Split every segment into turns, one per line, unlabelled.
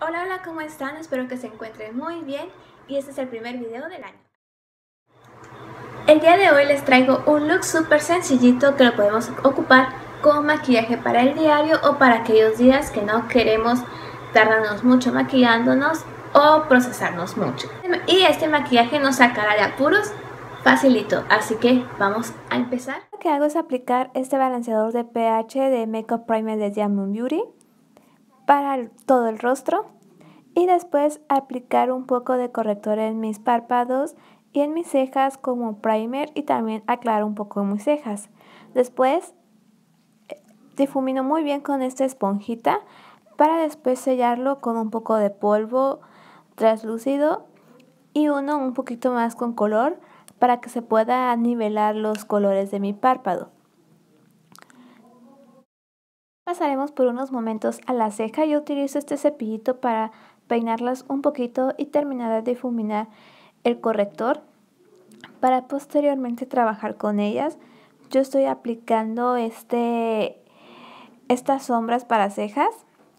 Hola, hola, ¿cómo están? Espero que se encuentren muy bien y este es el primer video del año. El día de hoy les traigo un look súper sencillito que lo podemos ocupar con maquillaje para el diario o para aquellos días que no queremos tardarnos mucho maquillándonos o procesarnos mucho. Y este maquillaje nos sacará de apuros facilito, así que vamos a empezar. Lo que hago es aplicar este balanceador de pH de Makeup Primer de Diamond Beauty para todo el rostro y después aplicar un poco de corrector en mis párpados y en mis cejas como primer y también aclarar un poco mis cejas. Después eh, difumino muy bien con esta esponjita para después sellarlo con un poco de polvo traslúcido y uno un poquito más con color para que se pueda nivelar los colores de mi párpado pasaremos por unos momentos a la ceja. Yo utilizo este cepillito para peinarlas un poquito y terminar de difuminar el corrector para posteriormente trabajar con ellas. Yo estoy aplicando este, estas sombras para cejas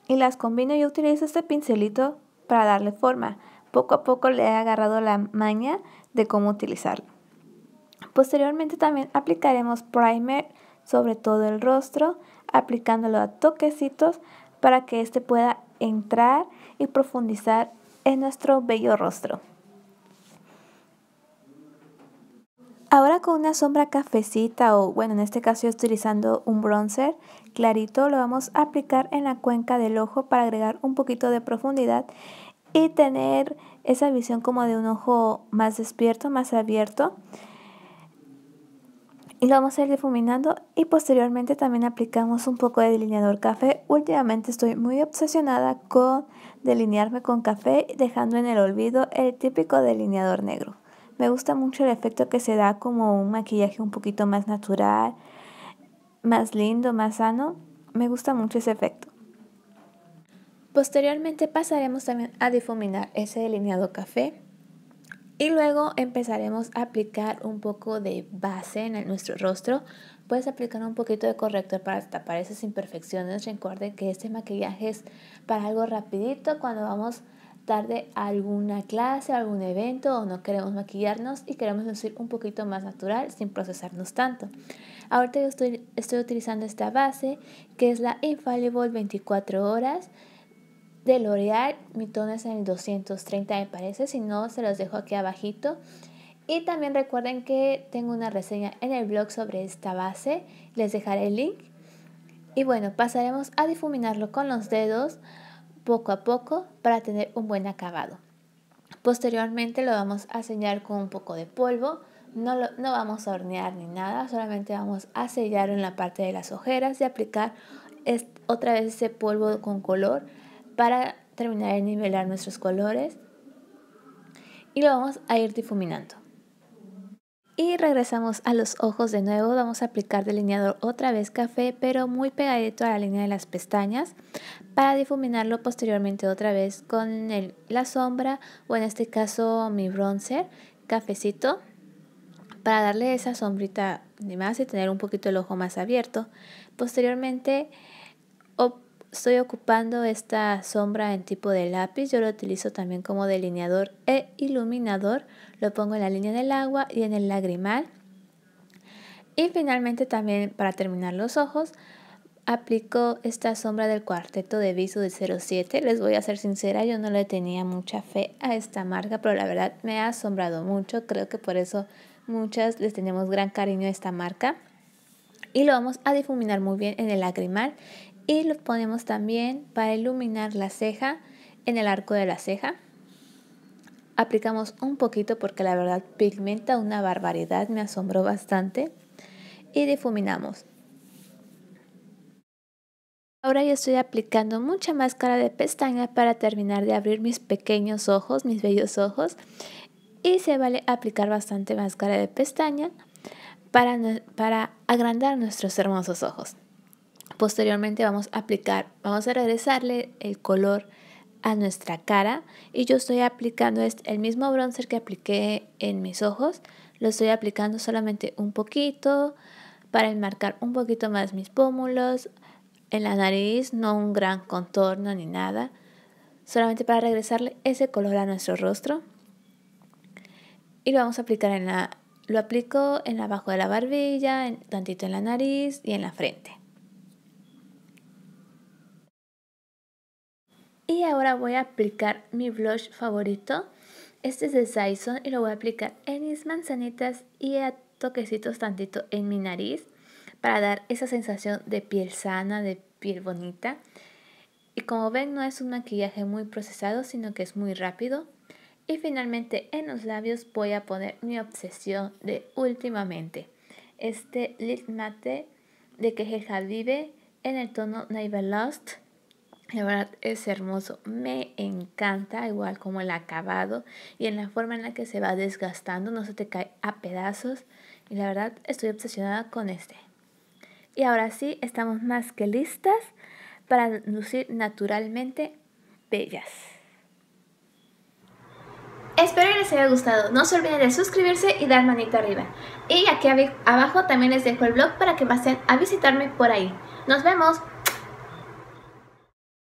y las combino. Yo utilizo este pincelito para darle forma. Poco a poco le he agarrado la maña de cómo utilizarlo. Posteriormente también aplicaremos primer sobre todo el rostro, aplicándolo a toquecitos para que éste pueda entrar y profundizar en nuestro bello rostro. Ahora con una sombra cafecita o bueno en este caso estoy utilizando un bronzer clarito lo vamos a aplicar en la cuenca del ojo para agregar un poquito de profundidad y tener esa visión como de un ojo más despierto, más abierto y vamos a ir difuminando y posteriormente también aplicamos un poco de delineador café. Últimamente estoy muy obsesionada con delinearme con café dejando en el olvido el típico delineador negro. Me gusta mucho el efecto que se da como un maquillaje un poquito más natural, más lindo, más sano. Me gusta mucho ese efecto. Posteriormente pasaremos también a difuminar ese delineado café y luego empezaremos a aplicar un poco de base en nuestro rostro. Puedes aplicar un poquito de corrector para tapar esas imperfecciones. Recuerden que este maquillaje es para algo rapidito cuando vamos tarde a alguna clase, algún evento o no queremos maquillarnos y queremos lucir un poquito más natural sin procesarnos tanto. Ahorita yo estoy, estoy utilizando esta base que es la Infallible 24 horas de L'Oreal, mi tono es en el 230 me parece, si no se los dejo aquí abajito. Y también recuerden que tengo una reseña en el blog sobre esta base, les dejaré el link. Y bueno, pasaremos a difuminarlo con los dedos poco a poco para tener un buen acabado. Posteriormente lo vamos a sellar con un poco de polvo, no, no vamos a hornear ni nada, solamente vamos a sellar en la parte de las ojeras y aplicar otra vez ese polvo con color para terminar de nivelar nuestros colores y lo vamos a ir difuminando. Y regresamos a los ojos de nuevo, vamos a aplicar delineador otra vez café, pero muy pegadito a la línea de las pestañas para difuminarlo posteriormente otra vez con la sombra o en este caso mi bronzer cafecito para darle esa sombrita de más y tener un poquito el ojo más abierto. Posteriormente estoy ocupando esta sombra en tipo de lápiz, yo lo utilizo también como delineador e iluminador, lo pongo en la línea del agua y en el lagrimal. Y finalmente también para terminar los ojos, aplico esta sombra del cuarteto de Viso de 07. Les voy a ser sincera, yo no le tenía mucha fe a esta marca, pero la verdad me ha asombrado mucho. Creo que por eso muchas les tenemos gran cariño a esta marca. Y lo vamos a difuminar muy bien en el lagrimal y lo ponemos también para iluminar la ceja en el arco de la ceja. Aplicamos un poquito porque la verdad pigmenta una barbaridad, me asombró bastante. Y difuminamos. Ahora ya estoy aplicando mucha máscara de pestaña para terminar de abrir mis pequeños ojos, mis bellos ojos. Y se vale aplicar bastante máscara de pestaña para, para agrandar nuestros hermosos ojos. Posteriormente vamos a aplicar, vamos a regresarle el color a nuestra cara y yo estoy aplicando este, el mismo bronzer que apliqué en mis ojos, lo estoy aplicando solamente un poquito para enmarcar un poquito más mis pómulos, en la nariz, no un gran contorno ni nada, solamente para regresarle ese color a nuestro rostro. Y lo vamos a aplicar en la, lo aplico en abajo de la barbilla, en, tantito en la nariz y en la frente. Y ahora voy a aplicar mi blush favorito. Este es de Saison y lo voy a aplicar en mis manzanitas y a toquecitos tantito en mi nariz para dar esa sensación de piel sana, de piel bonita. Y como ven no es un maquillaje muy procesado, sino que es muy rápido. Y finalmente en los labios voy a poner mi obsesión de últimamente. Este lip matte de Quejeja Vive en el tono Never Lost. La verdad es hermoso, me encanta, igual como el acabado y en la forma en la que se va desgastando, no se te cae a pedazos. Y la verdad estoy obsesionada con este. Y ahora sí, estamos más que listas para lucir naturalmente bellas. Espero que les haya gustado, no se olviden de suscribirse y dar manita arriba. Y aquí abajo también les dejo el blog para que pasen a visitarme por ahí. ¡Nos vemos!